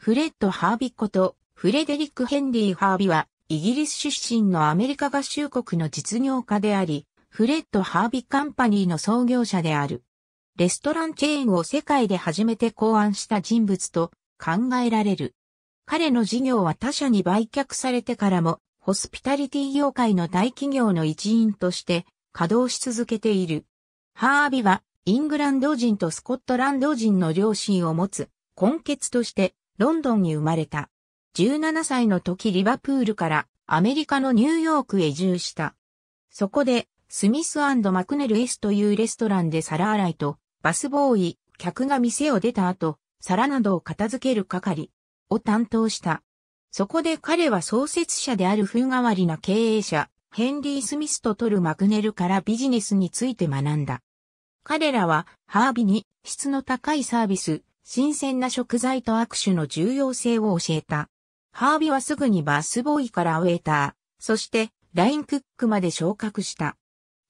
フレッド・ハービこと、フレデリック・ヘンリー・ハービは、イギリス出身のアメリカ合衆国の実業家であり、フレッド・ハービカンパニーの創業者である。レストランチェーンを世界で初めて考案した人物と考えられる。彼の事業は他社に売却されてからも、ホスピタリティ業界の大企業の一員として稼働し続けている。ハービは、イングランド人とスコットランド人の両親を持つ、根血として、ロンドンに生まれた。17歳の時リバプールからアメリカのニューヨークへ移住した。そこで、スミスマクネル S というレストランで皿洗いと、バスボーイ、客が店を出た後、皿などを片付ける係を担当した。そこで彼は創設者である風変わりな経営者、ヘンリー・スミスとトル・マクネルからビジネスについて学んだ。彼らは、ハービに質の高いサービス、新鮮な食材と握手の重要性を教えた。ハービはすぐにバスボーイからウェーター、そしてラインクックまで昇格した。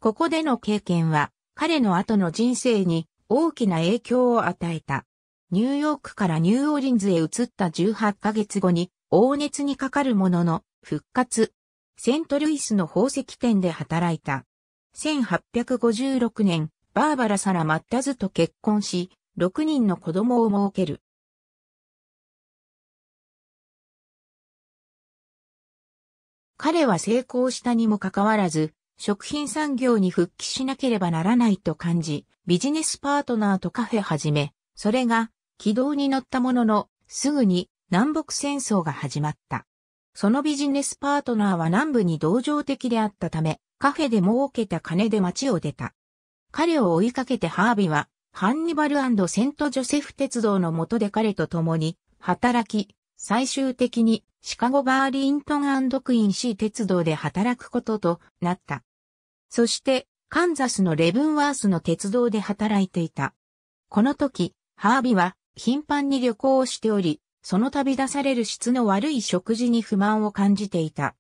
ここでの経験は彼の後の人生に大きな影響を与えた。ニューヨークからニューオーリンズへ移った18ヶ月後に大熱にかかるものの復活。セントルイスの宝石店で働いた。1856年、バーバラ・サラ・マッタズと結婚し、6人の子供を設ける。彼は成功したにもかかわらず、食品産業に復帰しなければならないと感じ、ビジネスパートナーとカフェ始め、それが軌道に乗ったものの、すぐに南北戦争が始まった。そのビジネスパートナーは南部に同情的であったため、カフェで儲けた金で街を出た。彼を追いかけてハービはハンニバルセント・ジョセフ鉄道の下で彼と共に働き、最終的にシカゴ・バーリントンクインシー鉄道で働くこととなった。そして、カンザスのレブンワースの鉄道で働いていた。この時、ハービは頻繁に旅行をしており、その旅出される質の悪い食事に不満を感じていた。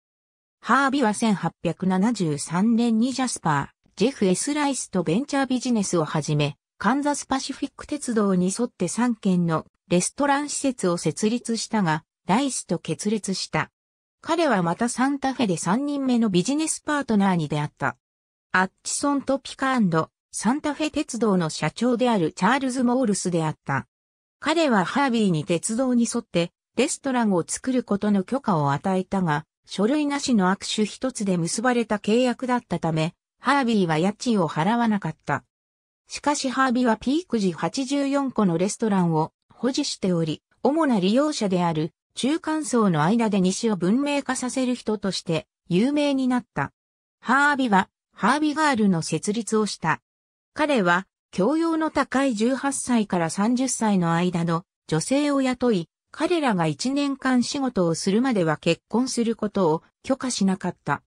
ハービは1873年にジャスパー、ジェフ・エス・ライスとベンチャービジネスを始め、カンザスパシフィック鉄道に沿って3軒のレストラン施設を設立したが、ライスと決裂した。彼はまたサンタフェで3人目のビジネスパートナーに出会った。アッチソントピカサンタフェ鉄道の社長であるチャールズ・モールスであった。彼はハービーに鉄道に沿ってレストランを作ることの許可を与えたが、書類なしの握手一つで結ばれた契約だったため、ハービーは家賃を払わなかった。しかしハービはピーク時84個のレストランを保持しており、主な利用者である中間層の間で西を文明化させる人として有名になった。ハービはハービガールの設立をした。彼は教養の高い18歳から30歳の間の女性を雇い、彼らが1年間仕事をするまでは結婚することを許可しなかった。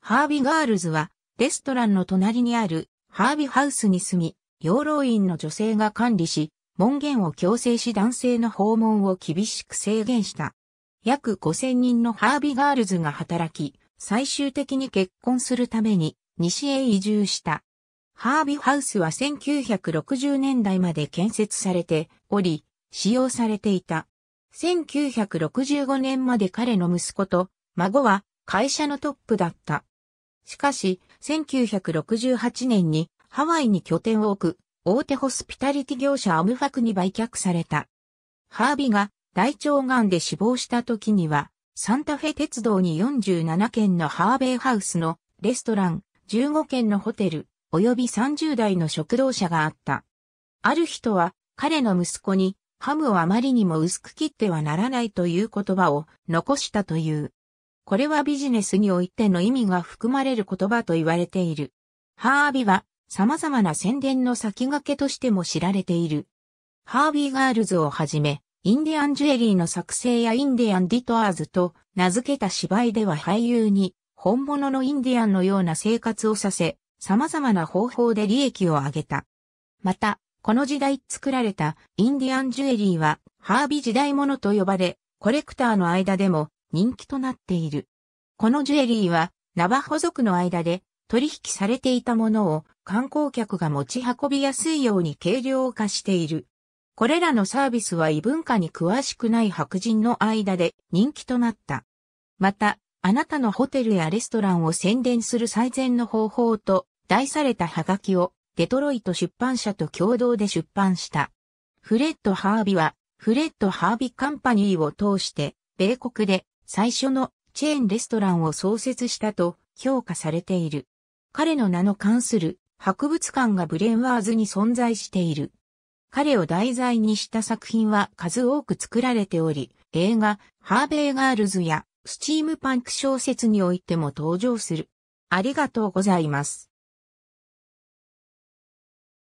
ハービガールズはレストランの隣にあるハービハウスに住み、養老院の女性が管理し、門限を強制し男性の訪問を厳しく制限した。約5000人のハービガールズが働き、最終的に結婚するために西へ移住した。ハービハウスは1960年代まで建設されており、使用されていた。1965年まで彼の息子と孫は会社のトップだった。しかし、1968年にハワイに拠点を置く大手ホスピタリティ業者アムファクに売却された。ハービが大腸がんで死亡した時には、サンタフェ鉄道に47件のハーベイハウスのレストラン、15件のホテル、及び30代の食堂車があった。ある人は彼の息子にハムをあまりにも薄く切ってはならないという言葉を残したという。これはビジネスにおいての意味が含まれる言葉と言われている。ハービは様々な宣伝の先駆けとしても知られている。ハービーガールズをはじめ、インディアンジュエリーの作成やインディアンディトアーズと名付けた芝居では俳優に本物のインディアンのような生活をさせ、様々な方法で利益を上げた。また、この時代作られたインディアンジュエリーはハービー時代物と呼ばれ、コレクターの間でも人気となっている。このジュエリーはナバホ族の間で取引されていたものを観光客が持ち運びやすいように軽量化している。これらのサービスは異文化に詳しくない白人の間で人気となった。また、あなたのホテルやレストランを宣伝する最善の方法と題されたハガキをデトロイト出版社と共同で出版した。フレッド・ハービは、フレッド・ハービカンパニーを通して、米国で最初のチェーンレストランを創設したと評価されている。彼の名の関する博物館がブレンワーズに存在している。彼を題材にした作品は数多く作られており、映画、ハーベイガールズやスチームパンク小説においても登場する。ありがとうございます。